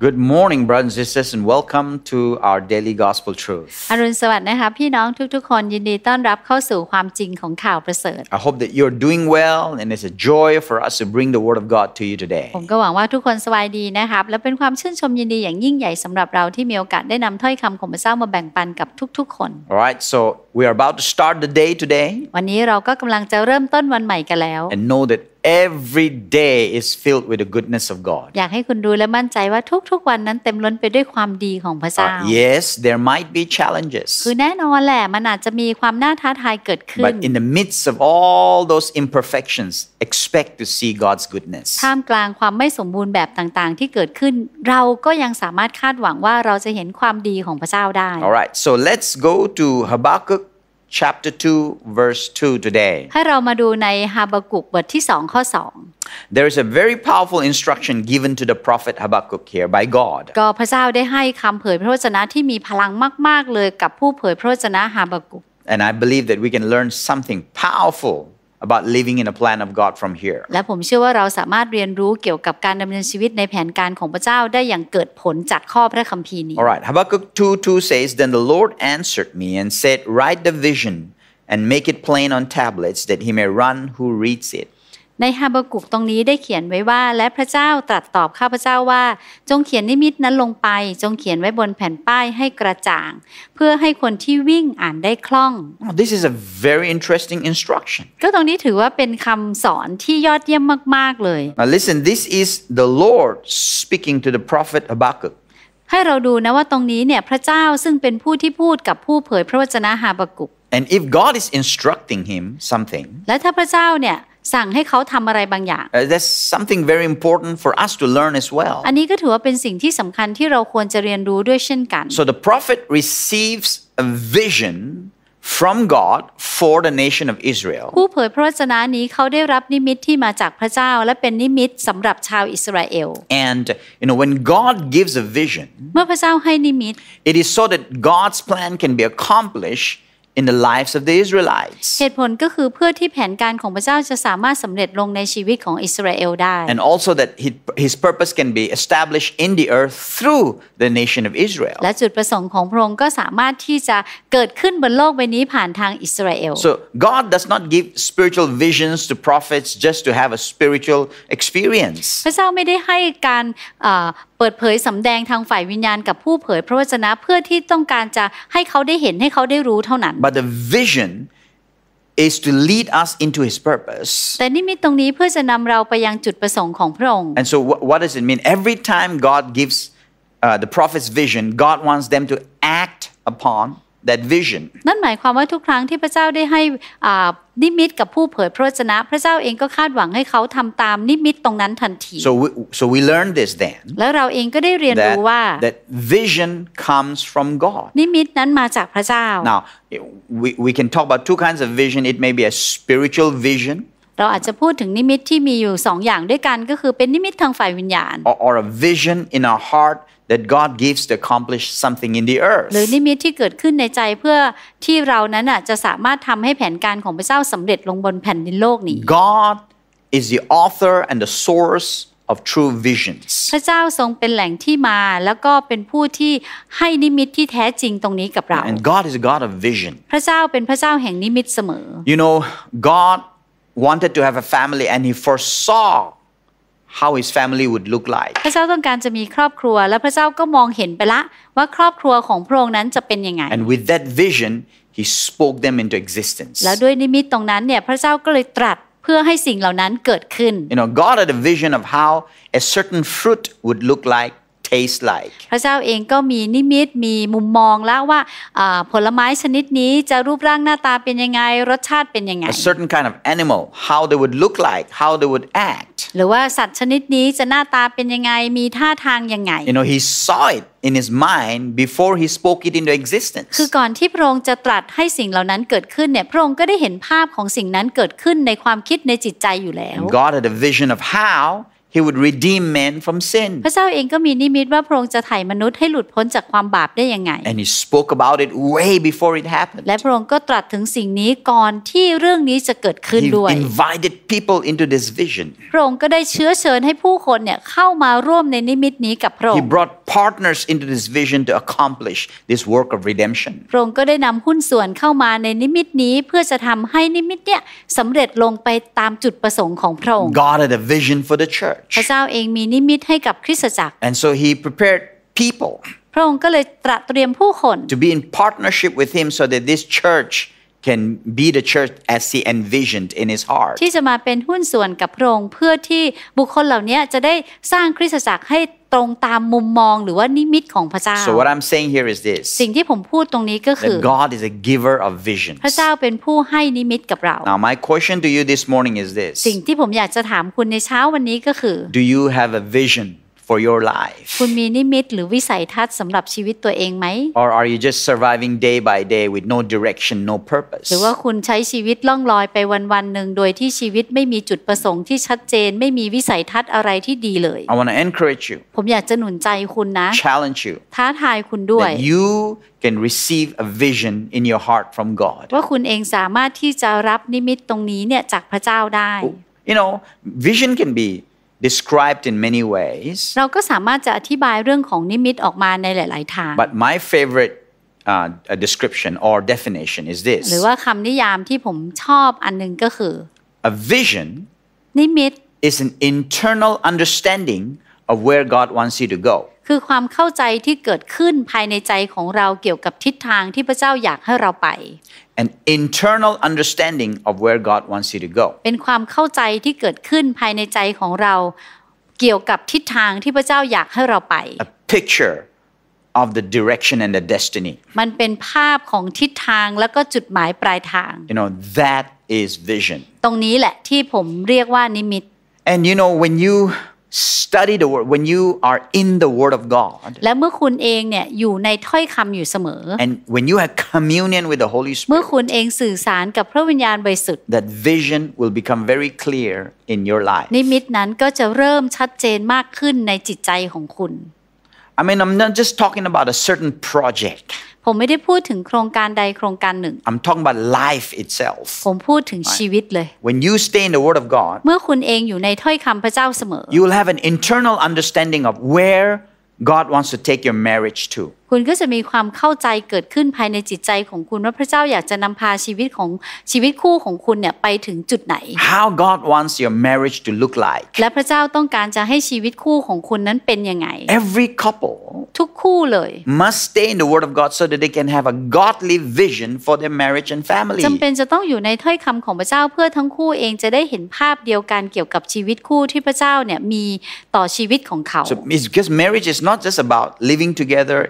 Good morning, brothers and sisters, and welcome to our daily gospel truth. I hope that you're doing well, and it's a joy for us to bring the word of God to you today. ผมก็หวังว่าทุกคนสบายดีนะครับ All right, so we are about to start the day today. วันนี้เราก็กำลังจะเริ่มต้นวันใหม่กันแล้ว And know that every day is filled with the goodness of God. อยากให้คุณดูและมั่นใจว่าทุก ๆวันนั้นเต็มล้นไปด้วยความดีของพระเจ้า. yes, there might be challenges. คือแน่นอนแหละมันอาจจะมีความน่าท้าทายเกิดขึ้น But in the midst of all those imperfections, expect to see God's goodness. ท่ามกลางความไม่สมบูรณ์แบบต่างๆที่เกิดขึ้น เราก็ยังสามารถคาดหวังว่าเราจะเห็นความดีของพระเจ้าได้. All right, so let's go to Habakkuk chapter 2 verse 2 today ให้เรามาดูในฮาบากุกบทที่2ข้อ2 There is a very powerful instruction given to the prophet Habakkuk here by God ก็พระเจ้าได้ให้คำเผยพระวจนะที่มีพลังมาก And I believe that we can learn something powerful about living in a plan of God from here และผมเชื่อว่าเราสามารถเรียนรู้เกี่ยวกับการดำเนินชีวิตในแผนการของพระเจ้าได้อย่างเกิดผลจากข้อพระคัมภีร์นี้ All right Habakkuk 2:2 says then the Lord answered me and said write the vision and make it plain on tablets that he may run who reads it ในฮาบกุกตรงนี้ได้เขียนไว้ว่า และพระเจ้าตรัสตอบข้าพเจ้าว่า จงเขียนนิมิตนั้นลงไป จงเขียนไว้บนแผ่นป้ายให้กระจ่าง เพื่อให้คนที่วิ่งอ่านได้คล่อง This is a very interesting instruction ก็ตรงนี้ถือว่าเป็นคำสอนที่ยอดเยี่ยมมาก ๆ เลย Now listen this is the Lord speaking to the prophet Habakkuk ให้เราดูนะว่าตรงนี้เนี่ยพระเจ้าซึ่งเป็นผู้ที่พูดกับผู้เผยพระวจนะฮาบกุก And if God is instructing him something และถ้าพระเจ้าเนี่ยสั่งให้เขาทำอะไรบางอย่าง uh, that's something very important for us to learn as well อันนี้ก็ถือว่าเป็นสิ่งที่สำคัญที่เราควรจะเรียนรู้ด้วยเช่นกัน so the prophet receives a vision from God for the nation of Israel ผู้เผยพระวจนะนี้เขาได้รับนิมิตที่มาจากพระเจ้า and you know when God gives a vision เมื่อพระเจ้าให้นิมิต it is so that God's plan can be accomplished in the lives of the Israelites เหตุผลก็คือเพื่อที่แผนการของพระเจ้าจะสามารถสำเร็จลงในชีวิตของอิสราเอลได้ and also that his purpose can be established in the earth through the nation of Israel และจุดประสงค์ของพระองค์ก็สามารถที่จะเกิดขึ้นบนโลกใบนี้ผ่านทางอิสราเอล so God does not give spiritual visions to prophets just to have a spiritual experience พระเจ้าไม่ได้ให้การเปิดเผยสำแดงทางฝ่ายวิญญาณกับผู้เผยพระวจนะ เพื่อที่ต้องการจะให้เขาได้เห็นให้เขาได้รู้เท่านั้น but the vision is to lead us into his purpose and so what does it mean every time God gives uh, the prophet's vision God wants them to act upon that vision นั่นหมายความว่าทุกครั้งที่พระเจ้าได้ให้นิมิตกับผู้เผยพระวจนะพระเจ้าเองก็คาดหวังให้เขาทำตามนิมิตตรงนั้นทันที so we, so we learned this then แล้วเราเองก็ได้เรียนรู้ว่า that vision comes from God นิมิตนั้นมาจากพระเจ้า now we we can talk about two kinds of vision it may be a spiritual vision เราอาจจะพูดถึงนิมิตที่มีอยู่สองอย่างด้วยกันก็คือเป็นนิมิตทางฝ่ายวิญญาณ or, a vision in our heart that God gives to accomplish something in the earth หรือนิมิตที่เกิดขึ้นในใจเพื่อที่เรานั้นอ่ะจะสามารถทำให้แผนการของพระเจ้าสำเร็จลงบนแผ่นดินโลกนี้ God is the author and the source of true visions พระเจ้าทรงเป็นแหล่งที่มาแล้วก็เป็นผู้ที่ให้นิมิตที่แท้จริงตรงนี้กับเรา and God is a God of vision พระเจ้าเป็นพระเจ้าแห่งนิมิตเสมอ you know God wanted to have a family and he foresaw how his family would look like พระเจ้าต้องการจะมีครอบครัว and with that vision he spoke them into existence แล้วด้วยนิมิตตรงนั้นเนี่ยพระเจ้าก็เลยตรัสเพื่อให้สิ่งเหล่านั้นเกิดขึ้น you know God had a vision of how a certain fruit would look like taste like พระเจ้าเองก็มีนิมิตมีมุมมองแล้วว่าผลไม้ชนิดนี้จะรูปร่างหน้าตาเป็นยังไงรสชาติเป็นยังไง a certain kind of animal how they would look like how they would act หรือว่าสัตว์ชนิดนี้จะหน้าตาเป็นยังไงมีท่าทางยังไง you know he saw it in his mind before he spoke it into existence คือก่อนที่พระองค์จะตรัสให้สิ่งเหล่านั้นเกิดขึ้นเนี่ยพระองค์ก็ได้เห็นภาพของสิ่งนั้นเกิดขึ้นในความคิดในจิตใจอยู่แล้ว God had a vision of how He would redeem man from sin พระเจ้าเองก็มีนิมิตว่าพระองค์จะไถ่มนุษย์ให้หลุดพ้นจากความบาปได้ยังไง And he spoke about it way before it happened และพระองค์ก็ตรัสถึงสิ่งนี้ก่อนที่เรื่องนี้จะเกิดขึ้นด้วย He invited people into this vision พระองค์ก็ได้เชื้อเชิญให้ผู้คนเนี่ยเข้ามาร่วมในนิมิตนี้กับพระองค์ He brought partners into this vision to accomplish this work of redemption พระองค์ก็ได้นำหุ้นส่วนเข้ามาในนิมิตนี้เพื่อจะทำให้นิมิตเนี่ยสำเร็จลงไปตามจุดประสงค์ของพระองค์ God had a vision for the church church. พระเจ้าเองมีนิมิตให้กับคริสตจักร And so he prepared people. พระองค์ก็เลยตระเตรียมผู้คน To be in partnership with him so that this church can be the church as he envisioned in his heart. ที่จะมาเป็นหุ้นส่วนกับพระองค์เพื่อที่บุคคลเหล่านี้จะได้สร้างคริสตจักรให้ตรงตามมุมมองหรือว่านิมิตของพระเจ้า So what I'm saying here is this สิ่งที่ผมพูดตรงนี้ก็คือ God is a giver of vision พระเจ้าเป็นผู้ให้นิมิตกับเรา Now my question to you this morning is this สิ่งที่ผมอยากจะถามคุณในเช้าวันนี้ก็คือ Do you have a vision for your life คุณมีนิมิตหรือวิสัยทัศน์สำหรับชีวิตตัวเองไหม or are you just surviving day by day with no direction no purpose หรือว่าคุณใช้ชีวิตล่องลอยไปวันวันหนึ่งโดยที่ชีวิตไม่มีจุดประสงค์ที่ชัดเจนไม่มีวิสัยทัศน์อะไรที่ดีเลย I want to encourage you ผมอยากจะหนุนใจคุณนะ challenge you ท้าทายคุณด้วย you can receive a vision in your heart from God ว่าคุณเองสามารถที่จะรับนิมิตตรงนี้เนี่ยจากพระเจ้าได้ you know vision can be described in many ways เราก็สามารถจะอธิบายเรื่องของนิมิตออกมาในหลาย but my favorite uh, description or definition is this หรือว่าคำนิยามที่ผมชอบอันนึงก็คือ a vision นิมิต is an internal understanding of where God wants you to go คือความเข้าใจที่เกิดขึ้นภายในใจของเราเกี่ยวกับทิศทางที่พระเจ้าอยากให้เราไป an internal understanding of where God wants you to go เป็นความเข้าใจที่เกิดขึ้นภายในใจของเราเกี่ยวกับทิศทางที่พระเจ้าอยากให้เราไป a picture of the direction and the destiny มันเป็นภาพของทิศทางแล้วก็จุดหมายปลายทาง you know that is vision ตรงนี้แหละที่ผมเรียกว่านิมิต and you know when you study the word when you are in the word of God and when you have communion with the Holy Spirit เมื่อคุณเองสื่อสารกับพระวิญญาณบริสุทธิ์ that vision will become very clear in your life นิมิตนั้นก็จะเริ่มชัดเจนมากขึ้นในจิตใจของคุณ I mean I'm not just talking about a certain project ผมไม่ได้พูดถึงโครงการใดโครงการหนึ่ง I'm talking about life itself ผมพูดถึงชีวิตเลย When you stay in the Word of God เมื่อคุณเองอยู่ในถ้อยคำพระเจ้าเสมอ You will have an internal understanding of where God wants to take your marriage to คุณก็จะมีความเข้าใจเกิดขึ้นภายในจิตใจของคุณว่าพระเจ้าอยากจะนำพาชีวิตของชีวิตคู่ของคุณเนี่ยไปถึงจุดไหน How God wants your marriage to look like และพระเจ้าต้องการจะให้ชีวิตคู่ของคุณนั้นเป็นยังไง Every couple ทุคู่เลย must stay in the word of God so that they can have a godly vision for their marriage and family จำเป็นจะต้องอยู่ในถ้อยคำของพระเจ้าเพื่อทั้งคู่เองจะได้เห็นภาพเดียวกันเกี่ยวกับชีวิตคู่ที่พระเจ้าเนี่ยมีต่อชีวิตของเขา so it's because marriage is not just about living together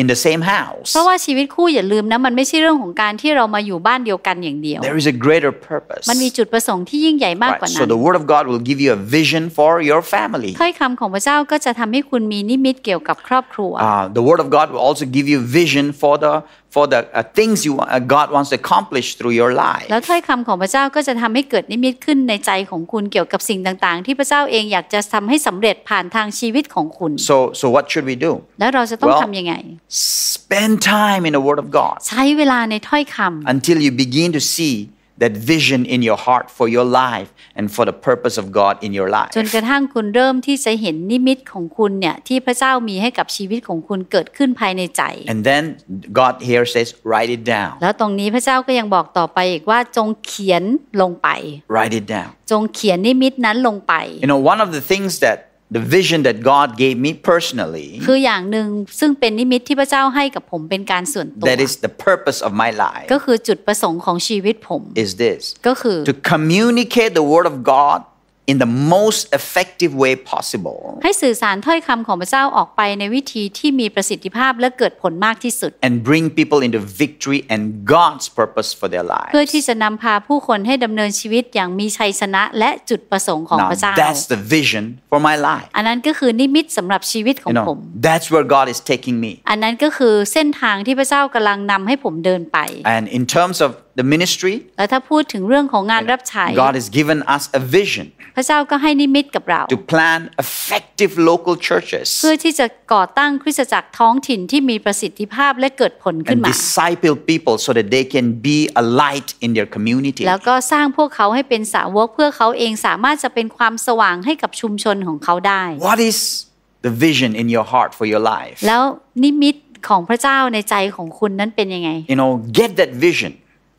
in the same house เพราะว่าชีวิตคู่อย่าลืมนะมันไม่ใช่เรื่องของการที่เรามาอยู่บ้านเดียวกันอย่างเดียว There is a greater purpose มันมีจุดประสงค์ที่ยิ่งใหญ่มากกว่านั้น So the word of God will give you a vision for your family ถ้อยคำของพระเจ้าก็จะทำให้คุณมีนิมิตเกี่ยวกับครอบครัว The word of God will also give you vision for the for the uh, things you uh, God wants to accomplish through your life แล้วถ้อยคำของพระเจ้าก็จะทำให้เกิดนิมิตขึ้นในใจของคุณเกี่ยวกับสิ่งต่าง ๆ ที่พระเจ้าเองอยากจะทำให้สำเร็จผ่านทางชีวิตของคุณ so so what should we do แล้วเราจะต้องทำยังไง spend time in the Word of God ใช้เวลาในถ้อยคำ until you begin to see that vision in your heart for your life and for the purpose of God in your life จนกระทั่งคุณเริ่มที่จะเห็นนิมิตของคุณเนี่ยที่พระเจ้ามีให้กับชีวิตของคุณเกิดขึ้นภายในใจ and then God here says write it down แล้วตรงนี้พระเจ้าก็ยังบอกต่อไปอีกว่าจงเขียนลงไป write it down จงเขียนนิมิตนั้นลงไป you know one of the things that the vision that God gave me personally คืออย่างหนึ่งซึ่งเป็นนิมิตที่พระเจ้าให้กับผมเป็นการส่วนตัว that is the purpose of my life ก็คือจุดประสงค์ของชีวิตผม is this ก็คือ to communicate the word of God in the most effective way possible ให้สื่อสารถ้อยคำของพระเจ้าออกไปในวิธีที่มีประสิทธิภาพและเกิดผลมากที่สุด and bring people into victory and God's purpose for their lives เพื่อที่จะนำพาผู้คนให้ดำเนินชีวิตอย่างมีชัยชนะและจุดประสงค์ของพระเจ้า that's the vision for my life อันนั้นก็คือนิมิตสำหรับชีวิตของผม that's where God is taking me อันนั้นก็คือเส้นทางที่พระเจ้ากำลังนำให้ผมเดินไป and in terms of the ministry และถ้าพูดถึงเรื่องของงานรับใช้ God has given us a vision พระเจ้าก็ให้นิมิตกับเรา to plan effective local churches เพื่อที่จะก่อตั้งคริสตจักรท้องถิ่นที่มีประสิทธิภาพและเกิดผลขึ้นมา and disciple people so that they can be a light in their community แล้วก็สร้างพวกเขาให้เป็นสาวก เพื่อเขาเองสามารถจะเป็นความสว่างให้กับชุมชนของเขาได้ what is the vision in your heart for your life แล้วนิมิตของพระเจ้าในใจของคุณนั้นเป็นยังไง you know get that vision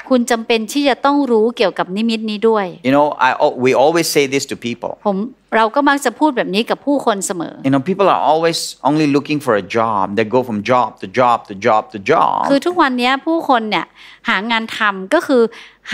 คุณจำเป็นที่จะต้องรู้เกี่ยวกับนิมิตนี้ด้วย You know I we always say this to people ผมเราก็มักจะพูดแบบนี้กับผู้คนเสมอ You know people are always only looking for a job they go from job to job to job to job คือทุกวันนี้ผู้คนเนี่ยหางานทำก็คือ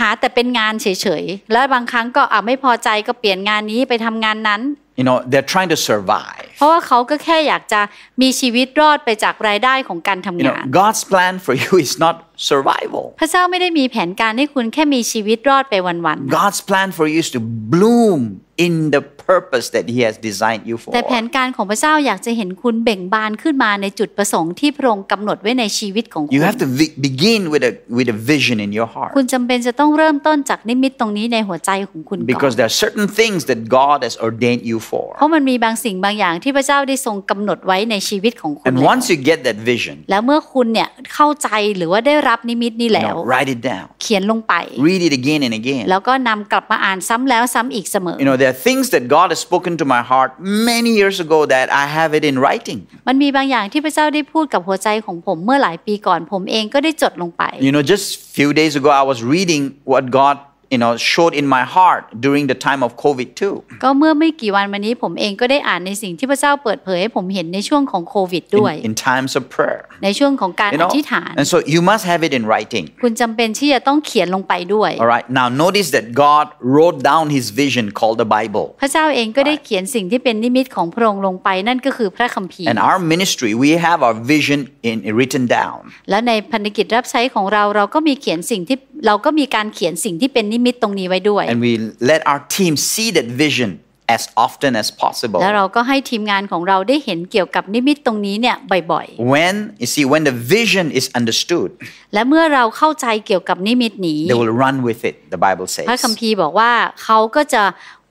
หาแต่เป็นงานเฉยๆแล้วบางครั้งก็อ่ะไม่พอใจก็เปลี่ยนงานนี้ไปทำงานนั้น you know they're trying to survive เพราะว่าเขาก็แค่อยากจะมีชีวิตรอดไปจากรายได้ของการทำงาน God's plan for you is not survival พระเจ้าไม่ได้มีแผนการให้คุณแค่มีชีวิตรอดไปวันๆ God's plan for you is to bloom in the purpose that He has designed you for แต่แผนการของพระเจ้าอยากจะเห็นคุณเบ่งบานขึ้นมาในจุดประสงค์ที่พระองค์กำหนดไว้ในชีวิตของคุณ You have to begin with a with a vision in your heart คุณจำเป็นจะต้องเริ่มต้นจากนิมิตตรงนี้ในหัวใจของคุณ Because there are certain things that God has ordained you for เพราะมันมีบางสิ่งบางอย่างที่พระเจ้าได้ทรงกำหนดไว้ในชีวิตของคุณ And once you get that vision แล้วเมื่อคุณเนี่ยเข้าใจหรือว่าได้รับนิมิตนี้แล้ว write it down เขียนลงไป read it again and again แล้วก็นำกลับมาอ่านซ้ำแล้วซ้ำอีกเสมอ You know there are things that God God has spoken to my heart many years ago that I have it in writing มันมีบางอย่างที่พระเจ้าได้พูดกับหัวใจของผมเมื่อหลายปีก่อนผมเองก็ได้จดลงไป You know just few days ago I was reading what God you know showed in my heart during the time of COVID too ก็เมื่อไม่กี่วันมานี้ผมเองก็ได้อ่านในสิ่งที่พระเจ้าเปิดเผยให้ผมเห็นในช่วงของโควิดด้วย in, times of prayer ในช่วงของการอธิษฐาน and so you must have it in writing คุณจำเป็นที่จะต้องเขียนลงไปด้วย all right now notice that God wrote down His vision called the Bible พระเจ้าเองก็ได้เขียนสิ่งที่เป็นนิมิตของพระองค์ลงไปนั่นก็คือพระคัมภีร์ and our ministry we have our vision in written down และในพันธกิจรับใช้ของเราเราก็มีเขียนสิ่งที่เราก็มีการเขียนสิ่งที่เป็นนิมิตตรงนี้ไว้ด้วย and we let our team see that vision as often as possible แล้วเราก็ให้ทีมงานของเราได้เห็นเกี่ยวกับนิมิตตรงนี้เนี่ยบ่อยๆ when you see when the vision is understood และเมื่อเราเข้าใจเกี่ยวกับนิมิตนี้ they will run with it the Bible says พระคัมภีร์บอกว่าเขาก็จะ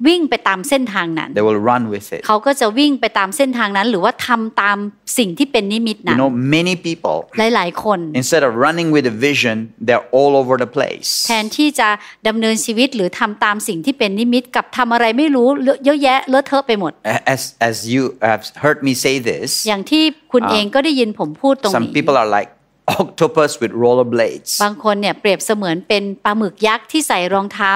วิ่งไปตามเส้นทางนั้น They will run with it เขาก็จะวิ่งไปตามเส้นทางนั้น หรือว่าทำตามสิ่งที่เป็นนิมิตนั้น You know many people หลายๆคน instead of running with a vision they're all over the place แทนที่จะดำเนินชีวิตหรือทำตามสิ่งที่เป็นนิมิตกับทำอะไรไม่รู้เยอะแยะเลอะเทอะไปหมด As as you have heard me say this อย่างที่คุณเองก็ได้ยินผมพูดตรงนี้ Some people are like octopus with roller blades บางคนเนี่ยเปรียบเสมือนเป็นปลาหมึกยักษ์ที่ใส่รองเท้า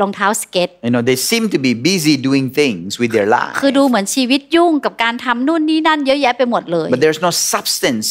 รองเท้าสเก็ต you know they seem to be busy doing things with their lives คือดูเหมือนชีวิตยุ่งกับการทำนู่นนี่นั่นเยอะแยะไปหมดเลย but there's no substance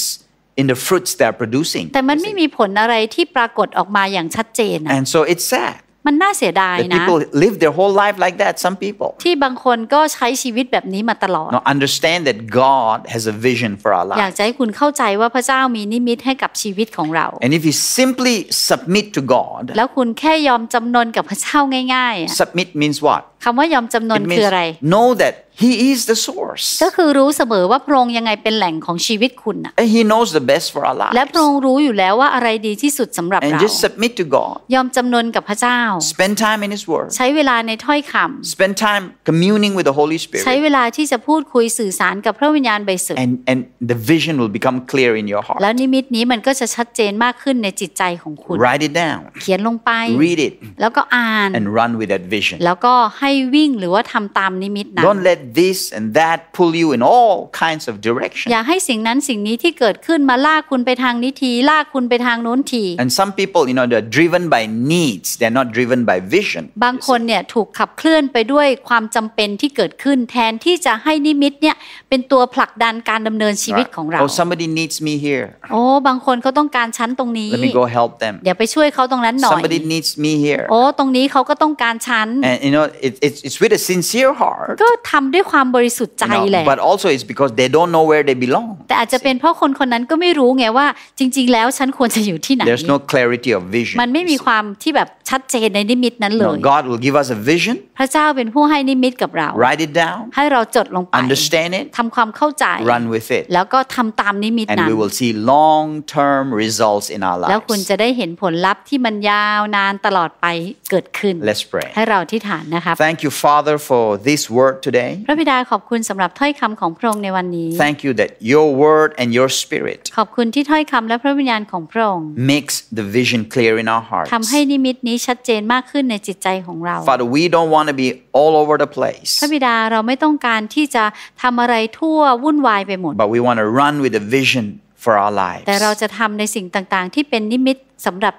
in the fruits they're producing แต่มันไม่มีผลอะไรที่ปรากฏออกมาอย่างชัดเจน and so it's sad มันน่าเสียดายนะ people live their whole life like that some people ที่บางคนก็ใช้ชีวิตแบบนี้มาตลอด no understand that God has a vision for our life อยากให้คุณเข้าใจว่าพระเจ้ามีนิมิตให้กับชีวิตของเรา and if you simply submit to God แล้วคุณแค่ยอมจำนนกับพระเจ้าง่ายๆ submit means what คำว่ายอมจำนนคืออะไร know that he is the source ก็คือรู้เสมอว่าพระองค์ยังไงเป็นแหล่งของชีวิตคุณอะ and he knows the best for our lives และพระองค์รู้อยู่แล้วว่าอะไรดีที่สุดสำหรับเรา and just submit to God ยอมจำนนกับพระเจ้า spend time in His Word ใช้เวลาในถ้อยคำ spend time communing with the Holy Spirit ใช้เวลาที่จะพูดคุยสื่อสารกับพระวิญญาณบริสุทธิ์ and and the vision will become clear in your heart แล้วนิมิตนี้มันก็จะชัดเจนมากขึ้นในจิตใจของคุณ write it down เขียนลงไป read it แล้วก็อ่าน and run with that vision แล้วก็ใหให้วิ่งหรือว่าทำตามนิมิตนั้น Don't let this and that pull you in all kinds of direction อย่าให้สิ่งนั้นสิ่งนี้ที่เกิดขึ้นมาลากคุณไปทางนี้ทีลากคุณไปทางโน้นที And some people you know they're driven by needs they're not driven by vision บางคนเนี่ยถูกขับเคลื่อนไปด้วยความจำเป็นที่เกิดขึ้นแทนที่จะให้นิมิตเนี่ยเป็นตัวผลักดันการดำเนินชีวิตของเรา Oh somebody needs me here โอ้บางคนเขาต้องการฉันตรงนี้ Let me go help them เดี๋ยวไปช่วยเขาตรงนั้นหน่อย Somebody needs me here โอ้ตรงนี้เขาก็ต้องการฉัน And you know it it's it's with a sincere heart ก็ทำด้วยความบริสุทธิ์ใจแหละ but also it's because they don't know where they belong แต่อาจจะเป็นเพราะคนคนนั้นก็ไม่รู้ไงว่า จริง ๆ แล้วฉันควรจะอยู่ที่ไหน there's no clarity of vision มันไม่มีความที่แบบชัดเจนในนิมิตนั้นเลย God will give us a vision พระเจ้าเป็นผู้ให้นิมิตกับเรา write it down ให้เราจดลงไป understand it ทำความเข้าใจ run with it แล้วก็ทำตามนิมิตนั้น and we will see long term results in our lives แล้วคุณจะได้เห็นผลลัพธ์ที่มันยาวนานตลอดไปเกิดขึ้น Let's pray ให้เราที่ฐานนะคะ Thank you, Father, for this word today. พระบิดาขอบคุณสำหรับถ้อยคำของพระองค์ในวันนี้ Thank you that your word and your spirit ขอบคุณที่ถ้อยคำและพระวิญญาณของพระองค์ makes the vision clear in our hearts ทำให้นิมิตนี้ชัดเจนมากขึ้นในจิตใจของเรา Father, we don't want to be all over the place. พระบิดาเราไม่ต้องการที่จะทำอะไรทั่ววุ่นวายไปหมด But we want to run with the vision for our lives. แต่เราจะทำในสิ่งต่าง ๆ ที่เป็นนิมิตสำหรับ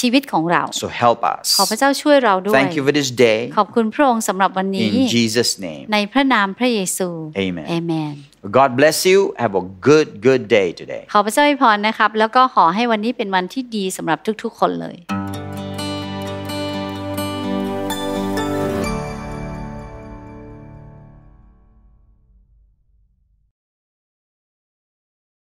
ชีวิตของเรา so help us ขอพระเจ้าช่วยเราด้วย thank you for this day ขอบคุณพระองค์สำหรับวันนี้ in Jesus name ในพระนามพระเยซู amen amen God bless you have a good good day today ขอพระเจ้าอวยพรนะครับแล้วก็ขอให้วันนี้เป็นวันที่ดีสำหรับทุกๆคนเลย